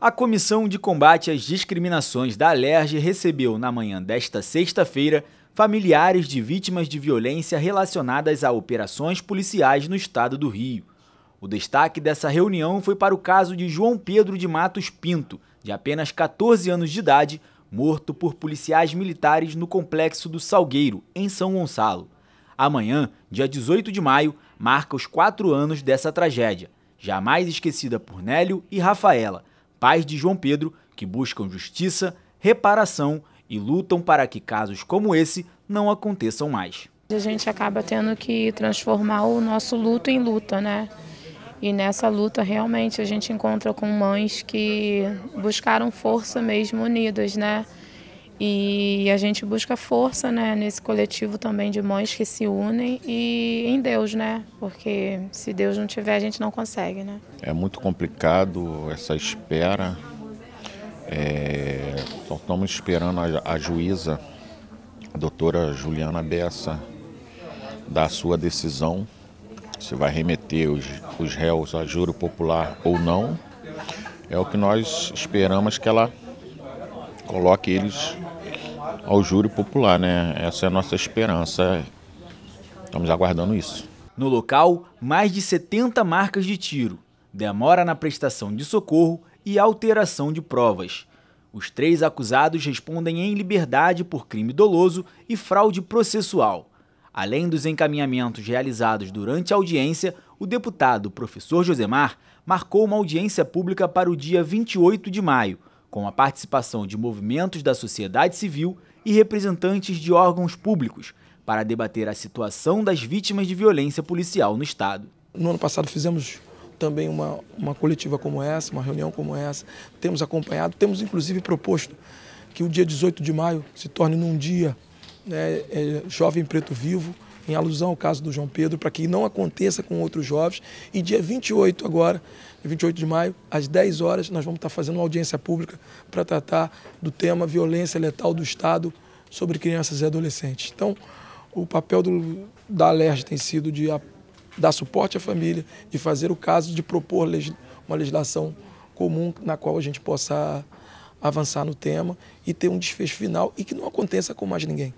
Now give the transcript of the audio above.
A Comissão de Combate às Discriminações da Alerj recebeu, na manhã desta sexta-feira, familiares de vítimas de violência relacionadas a operações policiais no estado do Rio. O destaque dessa reunião foi para o caso de João Pedro de Matos Pinto, de apenas 14 anos de idade, morto por policiais militares no complexo do Salgueiro, em São Gonçalo. Amanhã, dia 18 de maio, marca os quatro anos dessa tragédia, jamais esquecida por Nélio e Rafaela pais de João Pedro que buscam justiça, reparação e lutam para que casos como esse não aconteçam mais. A gente acaba tendo que transformar o nosso luto em luta, né? E nessa luta realmente a gente encontra com mães que buscaram força mesmo unidas, né? E a gente busca força né, nesse coletivo também de mães que se unem e em Deus, né? Porque se Deus não tiver, a gente não consegue, né? É muito complicado essa espera. É, só então, estamos esperando a, a juíza, a doutora Juliana Bessa, dar a sua decisão se vai remeter os, os réus a juro popular ou não. É o que nós esperamos que ela coloque eles ao júri popular, né? Essa é a nossa esperança. Estamos aguardando isso. No local, mais de 70 marcas de tiro, demora na prestação de socorro e alteração de provas. Os três acusados respondem em liberdade por crime doloso e fraude processual. Além dos encaminhamentos realizados durante a audiência, o deputado professor Josemar marcou uma audiência pública para o dia 28 de maio, com a participação de movimentos da sociedade civil e representantes de órgãos públicos para debater a situação das vítimas de violência policial no Estado. No ano passado fizemos também uma, uma coletiva como essa, uma reunião como essa, temos acompanhado, temos inclusive proposto que o dia 18 de maio se torne num dia né, é, Jovem Preto Vivo, em alusão ao caso do João Pedro, para que não aconteça com outros jovens. E dia 28 agora, 28 de maio, às 10 horas, nós vamos estar fazendo uma audiência pública para tratar do tema violência letal do Estado sobre crianças e adolescentes. Então, o papel do, da Alerj tem sido de a, dar suporte à família, de fazer o caso, de propor legis, uma legislação comum na qual a gente possa avançar no tema e ter um desfecho final e que não aconteça com mais ninguém.